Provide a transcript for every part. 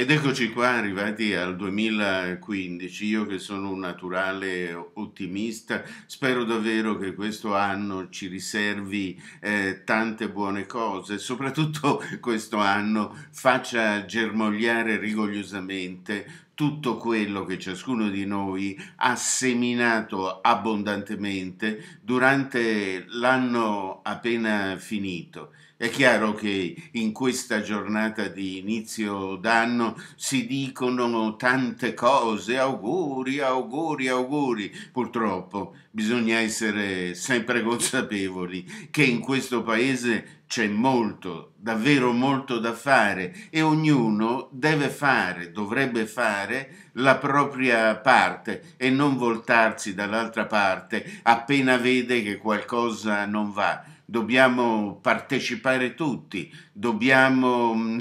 Ed eccoci qua arrivati al 2015, io che sono un naturale ottimista, spero davvero che questo anno ci riservi eh, tante buone cose, soprattutto questo anno faccia germogliare rigogliosamente tutto quello che ciascuno di noi ha seminato abbondantemente durante l'anno appena finito. È chiaro che in questa giornata di inizio d'anno si dicono tante cose, auguri, auguri, auguri. Purtroppo bisogna essere sempre consapevoli che in questo paese c'è molto, davvero molto da fare e ognuno deve fare, dovrebbe fare la propria parte e non voltarsi dall'altra parte appena vede che qualcosa non va. Dobbiamo partecipare tutti, dobbiamo mm,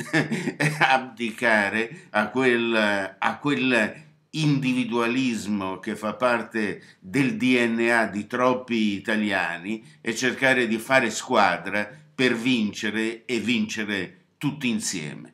abdicare a quel, a quel individualismo che fa parte del DNA di troppi italiani e cercare di fare squadra per vincere e vincere tutti insieme.